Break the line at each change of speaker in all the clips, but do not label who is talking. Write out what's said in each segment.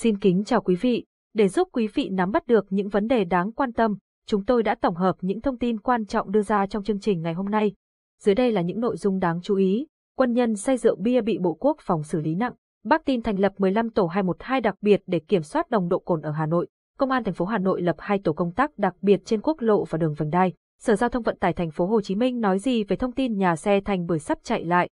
Xin kính chào quý vị, để giúp quý vị nắm bắt được những vấn đề đáng quan tâm, chúng tôi đã tổng hợp những thông tin quan trọng đưa ra trong chương trình ngày hôm nay. Dưới đây là những nội dung đáng chú ý. Quân nhân say rượu bia bị Bộ Quốc phòng xử lý nặng. Bắc tin thành lập 15 tổ 212 đặc biệt để kiểm soát nồng độ cồn ở Hà Nội. Công an thành phố Hà Nội lập hai tổ công tác đặc biệt trên quốc lộ và đường vành đai. Sở Giao thông Vận tải thành phố Hồ Chí Minh nói gì về thông tin nhà xe thành bưởi sắp chạy lại?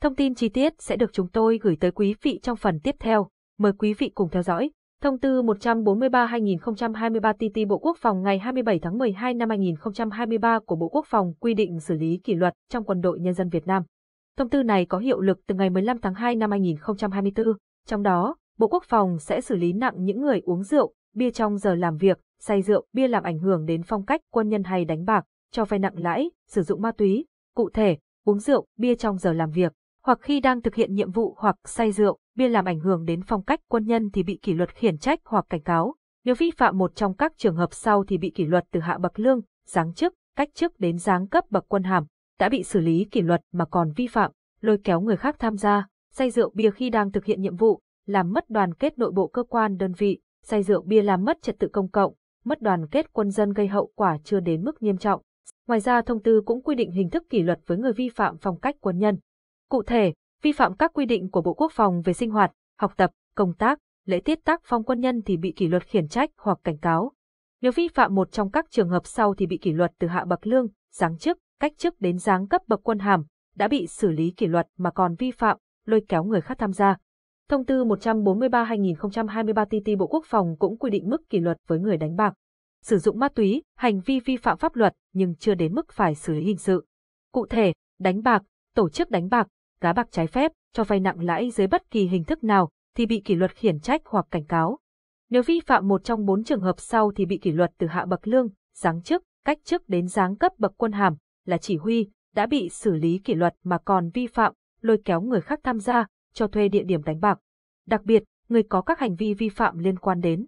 Thông tin chi tiết sẽ được chúng tôi gửi tới quý vị trong phần tiếp theo. Mời quý vị cùng theo dõi. Thông tư 143-2023 TT Bộ Quốc phòng ngày 27 tháng 12 năm 2023 của Bộ Quốc phòng quy định xử lý kỷ luật trong quân đội nhân dân Việt Nam. Thông tư này có hiệu lực từ ngày 15 tháng 2 năm 2024. Trong đó, Bộ Quốc phòng sẽ xử lý nặng những người uống rượu, bia trong giờ làm việc, say rượu, bia làm ảnh hưởng đến phong cách quân nhân hay đánh bạc, cho vay nặng lãi, sử dụng ma túy. Cụ thể, uống rượu, bia trong giờ làm việc, hoặc khi đang thực hiện nhiệm vụ hoặc say rượu, bia làm ảnh hưởng đến phong cách quân nhân thì bị kỷ luật khiển trách hoặc cảnh cáo. Nếu vi phạm một trong các trường hợp sau thì bị kỷ luật từ hạ bậc lương, giáng chức, cách chức đến giáng cấp bậc quân hàm, đã bị xử lý kỷ luật mà còn vi phạm, lôi kéo người khác tham gia, say rượu bia khi đang thực hiện nhiệm vụ, làm mất đoàn kết nội bộ cơ quan đơn vị, say rượu bia làm mất trật tự công cộng, mất đoàn kết quân dân gây hậu quả chưa đến mức nghiêm trọng. Ngoài ra thông tư cũng quy định hình thức kỷ luật với người vi phạm phong cách quân nhân. Cụ thể, vi phạm các quy định của Bộ Quốc phòng về sinh hoạt, học tập, công tác, lễ tiết tác phong quân nhân thì bị kỷ luật khiển trách hoặc cảnh cáo. Nếu vi phạm một trong các trường hợp sau thì bị kỷ luật từ hạ bậc lương, giáng chức, cách chức đến giáng cấp bậc quân hàm, đã bị xử lý kỷ luật mà còn vi phạm, lôi kéo người khác tham gia. Thông tư 143-2023 TT Bộ Quốc phòng cũng quy định mức kỷ luật với người đánh bạc, sử dụng ma túy, hành vi vi phạm pháp luật nhưng chưa đến mức phải xử lý hình sự. Cụ thể, đánh bạc, tổ chức đánh bạc, gá bạc trái phép, cho vay nặng lãi dưới bất kỳ hình thức nào thì bị kỷ luật khiển trách hoặc cảnh cáo. Nếu vi phạm một trong bốn trường hợp sau thì bị kỷ luật từ hạ bậc lương, giáng chức, cách chức đến giáng cấp bậc quân hàm, là chỉ huy, đã bị xử lý kỷ luật mà còn vi phạm, lôi kéo người khác tham gia, cho thuê địa điểm đánh bạc. Đặc biệt, người có các hành vi vi phạm liên quan đến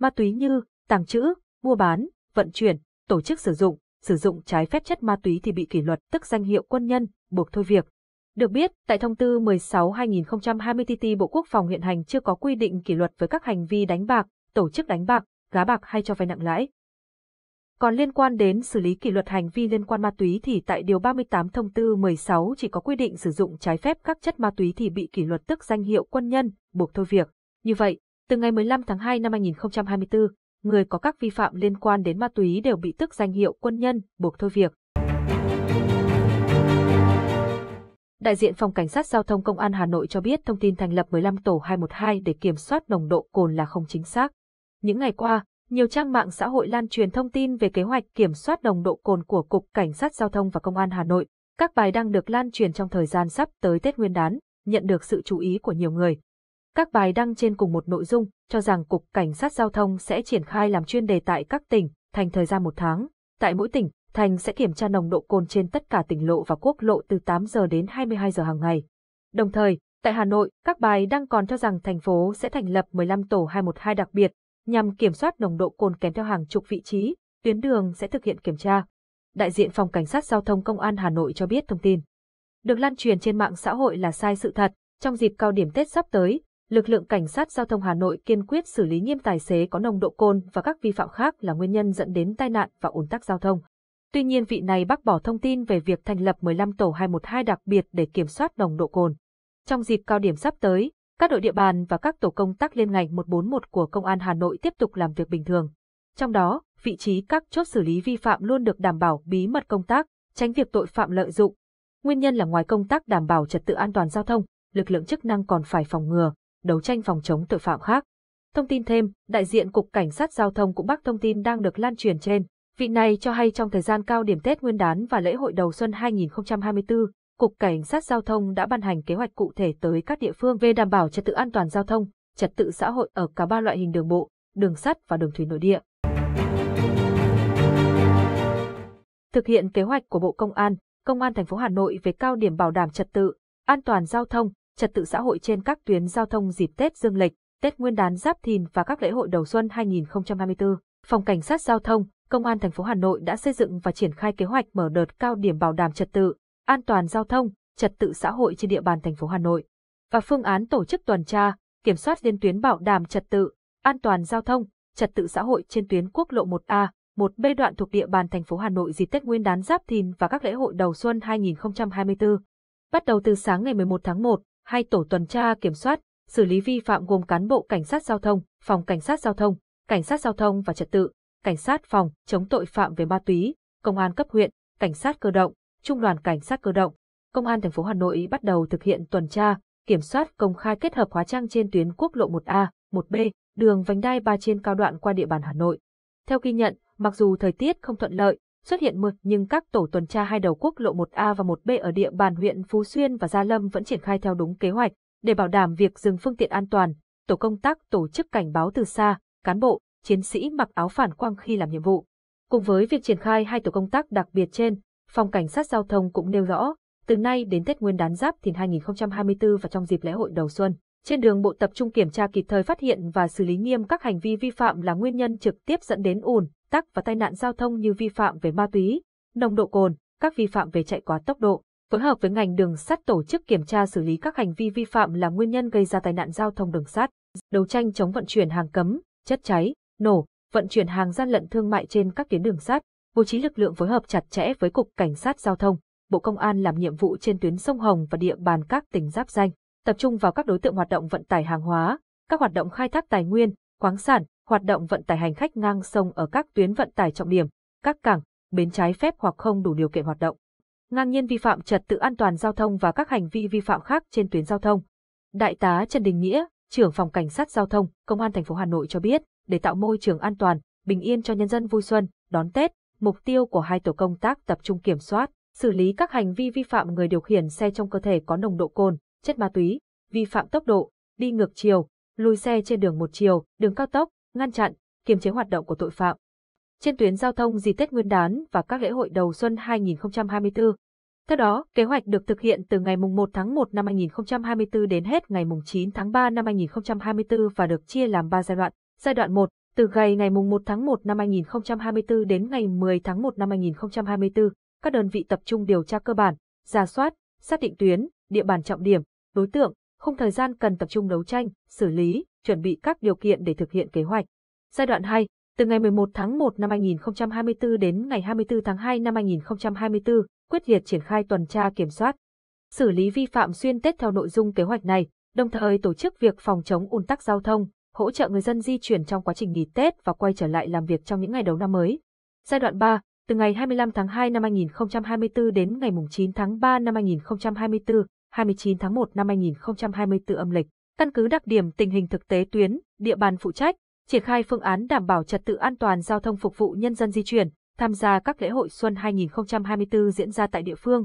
ma túy như tàng trữ, mua bán, vận chuyển, tổ chức sử dụng, sử dụng trái phép chất ma túy thì bị kỷ luật tức danh hiệu quân nhân, buộc thôi việc, được biết, tại thông tư 16-2020 TT Bộ Quốc phòng hiện hành chưa có quy định kỷ luật với các hành vi đánh bạc, tổ chức đánh bạc, gá bạc hay cho vay nặng lãi. Còn liên quan đến xử lý kỷ luật hành vi liên quan ma túy thì tại Điều 38 Thông tư 16 chỉ có quy định sử dụng trái phép các chất ma túy thì bị kỷ luật tức danh hiệu quân nhân, buộc thôi việc. Như vậy, từ ngày 15 tháng 2 năm 2024, người có các vi phạm liên quan đến ma túy đều bị tức danh hiệu quân nhân, buộc thôi việc. Đại diện Phòng Cảnh sát Giao thông Công an Hà Nội cho biết thông tin thành lập 15 tổ 212 để kiểm soát nồng độ cồn là không chính xác. Những ngày qua, nhiều trang mạng xã hội lan truyền thông tin về kế hoạch kiểm soát nồng độ cồn của Cục Cảnh sát Giao thông và Công an Hà Nội. Các bài đăng được lan truyền trong thời gian sắp tới Tết Nguyên đán, nhận được sự chú ý của nhiều người. Các bài đăng trên cùng một nội dung, cho rằng Cục Cảnh sát Giao thông sẽ triển khai làm chuyên đề tại các tỉnh, thành thời gian một tháng. Tại mỗi tỉnh, Thành sẽ kiểm tra nồng độ cồn trên tất cả tỉnh lộ và quốc lộ từ 8 giờ đến 22 giờ hàng ngày. Đồng thời, tại Hà Nội, các bài đang còn cho rằng thành phố sẽ thành lập 15 tổ 212 đặc biệt nhằm kiểm soát nồng độ cồn kèm theo hàng chục vị trí, tuyến đường sẽ thực hiện kiểm tra. Đại diện Phòng Cảnh sát Giao thông Công an Hà Nội cho biết thông tin. Được lan truyền trên mạng xã hội là sai sự thật, trong dịp cao điểm Tết sắp tới, lực lượng cảnh sát giao thông Hà Nội kiên quyết xử lý nghiêm tài xế có nồng độ cồn và các vi phạm khác là nguyên nhân dẫn đến tai nạn và ủn tắc giao thông. Tuy nhiên vị này bác bỏ thông tin về việc thành lập 15 tổ 212 đặc biệt để kiểm soát nồng độ cồn. Trong dịp cao điểm sắp tới, các đội địa bàn và các tổ công tác liên ngành 141 của Công an Hà Nội tiếp tục làm việc bình thường. Trong đó, vị trí các chốt xử lý vi phạm luôn được đảm bảo bí mật công tác, tránh việc tội phạm lợi dụng. Nguyên nhân là ngoài công tác đảm bảo trật tự an toàn giao thông, lực lượng chức năng còn phải phòng ngừa, đấu tranh phòng chống tội phạm khác. Thông tin thêm, đại diện Cục Cảnh sát Giao thông cũng bác thông tin đang được lan truyền trên. Vị này cho hay trong thời gian cao điểm Tết Nguyên đán và lễ hội đầu xuân 2024, Cục Cảnh sát Giao thông đã ban hành kế hoạch cụ thể tới các địa phương về đảm bảo trật tự an toàn giao thông, trật tự xã hội ở cả ba loại hình đường bộ, đường sắt và đường thủy nội địa. Thực hiện kế hoạch của Bộ Công an, Công an thành phố Hà Nội về cao điểm bảo đảm trật tự, an toàn giao thông, trật tự xã hội trên các tuyến giao thông dịp Tết Dương lịch, Tết Nguyên đán Giáp Thìn và các lễ hội đầu xuân 2024. Phòng Cảnh sát Giao thông, Công an thành phố Hà Nội đã xây dựng và triển khai kế hoạch mở đợt cao điểm bảo đảm trật tự, an toàn giao thông, trật tự xã hội trên địa bàn thành phố Hà Nội và phương án tổ chức tuần tra, kiểm soát liên tuyến bảo đảm trật tự, an toàn giao thông, trật tự xã hội trên tuyến quốc lộ 1A, 1B đoạn thuộc địa bàn thành phố Hà Nội dịp Tết Nguyên đán Giáp Thìn và các lễ hội đầu xuân 2024. Bắt đầu từ sáng ngày 11 tháng 1, hai tổ tuần tra kiểm soát, xử lý vi phạm gồm cán bộ cảnh sát giao thông, phòng cảnh sát giao thông, cảnh sát giao thông và trật tự, cảnh sát phòng, chống tội phạm về ma túy, công an cấp huyện, cảnh sát cơ động, trung đoàn cảnh sát cơ động, công an thành phố Hà Nội bắt đầu thực hiện tuần tra, kiểm soát công khai kết hợp hóa trang trên tuyến quốc lộ 1A, 1B, đường vành đai 3 trên cao đoạn qua địa bàn Hà Nội. Theo ghi nhận, mặc dù thời tiết không thuận lợi, xuất hiện mưa nhưng các tổ tuần tra hai đầu quốc lộ 1A và 1B ở địa bàn huyện Phú Xuyên và Gia Lâm vẫn triển khai theo đúng kế hoạch để bảo đảm việc dừng phương tiện an toàn. Tổ công tác tổ chức cảnh báo từ xa, cán bộ, chiến sĩ mặc áo phản quang khi làm nhiệm vụ. Cùng với việc triển khai hai tổ công tác đặc biệt trên, Phòng Cảnh sát Giao thông cũng nêu rõ, từ nay đến Tết Nguyên đán Giáp Thìn 2024 và trong dịp lễ hội đầu xuân, trên đường bộ tập trung kiểm tra kịp thời phát hiện và xử lý nghiêm các hành vi vi phạm là nguyên nhân trực tiếp dẫn đến ùn, tắc và tai nạn giao thông như vi phạm về ma túy, nồng độ cồn, các vi phạm về chạy quá tốc độ, phối hợp với ngành đường sắt tổ chức kiểm tra xử lý các hành vi vi phạm là nguyên nhân gây ra tai nạn giao thông đường sắt, đấu tranh chống vận chuyển hàng cấm, chất cháy, nổ, vận chuyển hàng gian lận thương mại trên các tuyến đường sắt, bố trí lực lượng phối hợp chặt chẽ với Cục Cảnh sát Giao thông, Bộ Công an làm nhiệm vụ trên tuyến sông Hồng và địa bàn các tỉnh giáp danh, tập trung vào các đối tượng hoạt động vận tải hàng hóa, các hoạt động khai thác tài nguyên, khoáng sản, hoạt động vận tải hành khách ngang sông ở các tuyến vận tải trọng điểm, các cảng, bến trái phép hoặc không đủ điều kiện hoạt động. Ngang nhiên vi phạm trật tự an toàn giao thông và các hành vi vi phạm khác trên tuyến giao thông. Đại tá Trần Đình Nghĩa, trưởng phòng cảnh sát giao thông, Công an thành phố Hà Nội cho biết, để tạo môi trường an toàn, bình yên cho nhân dân vui xuân, đón Tết, mục tiêu của hai tổ công tác tập trung kiểm soát, xử lý các hành vi vi phạm người điều khiển xe trong cơ thể có nồng độ cồn, chất ma túy, vi phạm tốc độ, đi ngược chiều, lùi xe trên đường một chiều, đường cao tốc, ngăn chặn, kiềm chế hoạt động của tội phạm. Trên tuyến giao thông dịp Tết Nguyên đán và các lễ hội đầu xuân 2024. Theo đó, kế hoạch được thực hiện từ ngày 1 tháng 1 năm 2024 đến hết ngày 9 tháng 3 năm 2024 và được chia làm 3 giai đoạn. Giai đoạn 1, từ ngày ngày 1 tháng 1 năm 2024 đến ngày 10 tháng 1 năm 2024, các đơn vị tập trung điều tra cơ bản, giả soát, xác định tuyến, địa bàn trọng điểm, đối tượng, không thời gian cần tập trung đấu tranh, xử lý, chuẩn bị các điều kiện để thực hiện kế hoạch. Giai đoạn 2, từ ngày 11 tháng 1 năm 2024 đến ngày 24 tháng 2 năm 2024, quyết liệt triển khai tuần tra kiểm soát, xử lý vi phạm xuyên Tết theo nội dung kế hoạch này, đồng thời tổ chức việc phòng chống ùn tắc giao thông, hỗ trợ người dân di chuyển trong quá trình nghỉ Tết và quay trở lại làm việc trong những ngày đầu năm mới. Giai đoạn 3, từ ngày 25 tháng 2 năm 2024 đến ngày 9 tháng 3 năm 2024, 29 tháng 1 năm 2024 âm lịch, căn cứ đặc điểm tình hình thực tế tuyến, địa bàn phụ trách, triển khai phương án đảm bảo trật tự an toàn giao thông phục vụ nhân dân di chuyển, tham gia các lễ hội xuân 2024 diễn ra tại địa phương.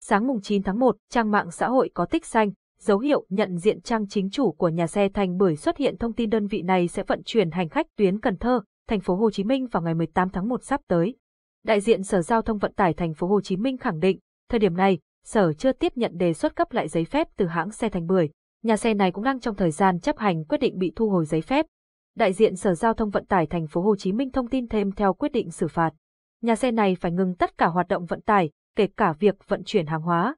Sáng mùng 9 tháng 1, trang mạng xã hội có tích xanh, dấu hiệu nhận diện trang chính chủ của nhà xe Thành bưởi xuất hiện thông tin đơn vị này sẽ vận chuyển hành khách tuyến Cần Thơ, thành phố Hồ Chí Minh vào ngày 18 tháng 1 sắp tới. Đại diện Sở Giao thông Vận tải thành phố Hồ Chí Minh khẳng định, thời điểm này, Sở chưa tiếp nhận đề xuất cấp lại giấy phép từ hãng xe Thành Bưởi. Nhà xe này cũng đang trong thời gian chấp hành quyết định bị thu hồi giấy phép. Đại diện Sở Giao thông Vận tải thành phố Hồ Chí Minh thông tin thêm theo quyết định xử phạt. Nhà xe này phải ngừng tất cả hoạt động vận tải, kể cả việc vận chuyển hàng hóa.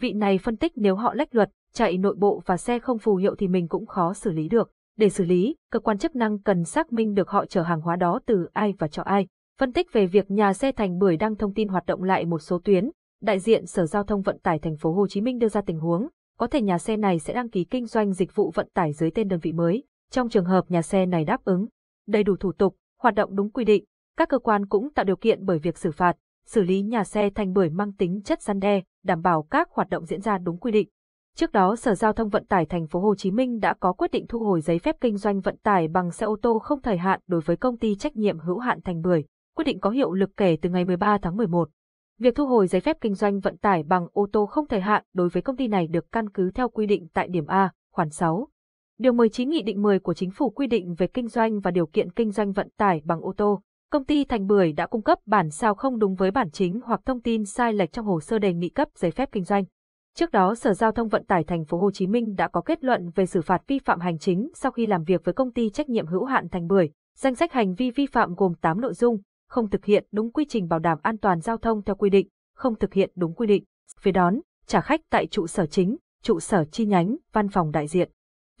Vị này phân tích nếu họ lách luật, chạy nội bộ và xe không phù hiệu thì mình cũng khó xử lý được. Để xử lý, cơ quan chức năng cần xác minh được họ chở hàng hóa đó từ ai và cho ai. Phân tích về việc nhà xe Thành Bưởi đăng thông tin hoạt động lại một số tuyến, đại diện Sở Giao thông Vận tải thành phố Hồ Chí Minh đưa ra tình huống, có thể nhà xe này sẽ đăng ký kinh doanh dịch vụ vận tải dưới tên đơn vị mới, trong trường hợp nhà xe này đáp ứng đầy đủ thủ tục, hoạt động đúng quy định, các cơ quan cũng tạo điều kiện bởi việc xử phạt, xử lý nhà xe Thành Bưởi mang tính chất gian đe, đảm bảo các hoạt động diễn ra đúng quy định. Trước đó, Sở Giao thông Vận tải thành phố Hồ Chí Minh đã có quyết định thu hồi giấy phép kinh doanh vận tải bằng xe ô tô không thời hạn đối với công ty trách nhiệm hữu hạn Thành Bưởi, quyết định có hiệu lực kể từ ngày 13 tháng 11. Việc thu hồi giấy phép kinh doanh vận tải bằng ô tô không thời hạn đối với công ty này được căn cứ theo quy định tại điểm A, khoản 6. Điều 19 Nghị định 10 của Chính phủ quy định về kinh doanh và điều kiện kinh doanh vận tải bằng ô tô. Công ty Thành Bưởi đã cung cấp bản sao không đúng với bản chính hoặc thông tin sai lệch trong hồ sơ đề nghị cấp giấy phép kinh doanh. Trước đó, Sở Giao thông Vận tải Thành phố Hồ Chí Minh đã có kết luận về xử phạt vi phạm hành chính sau khi làm việc với công ty trách nhiệm hữu hạn Thành Bưởi. Danh sách hành vi vi phạm gồm 8 nội dung: không thực hiện đúng quy trình bảo đảm an toàn giao thông theo quy định, không thực hiện đúng quy định về đón, trả khách tại trụ sở chính, trụ sở chi nhánh, văn phòng đại diện.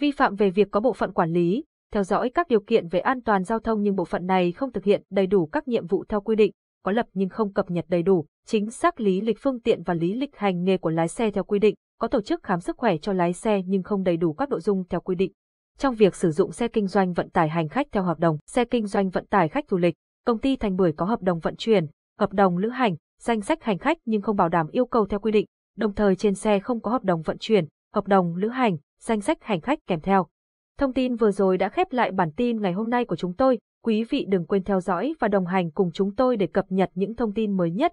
Vi phạm về việc có bộ phận quản lý, theo dõi các điều kiện về an toàn giao thông nhưng bộ phận này không thực hiện đầy đủ các nhiệm vụ theo quy định, có lập nhưng không cập nhật đầy đủ, chính xác lý lịch phương tiện và lý lịch hành nghề của lái xe theo quy định, có tổ chức khám sức khỏe cho lái xe nhưng không đầy đủ các nội dung theo quy định. Trong việc sử dụng xe kinh doanh vận tải hành khách theo hợp đồng, xe kinh doanh vận tải khách du lịch, công ty Thành Bưởi có hợp đồng vận chuyển, hợp đồng lữ hành, danh sách hành khách nhưng không bảo đảm yêu cầu theo quy định, đồng thời trên xe không có hợp đồng vận chuyển, hợp đồng lữ hành, danh sách hành khách kèm theo. Thông tin vừa rồi đã khép lại bản tin ngày hôm nay của chúng tôi. Quý vị đừng quên theo dõi và đồng hành cùng chúng tôi để cập nhật những thông tin mới nhất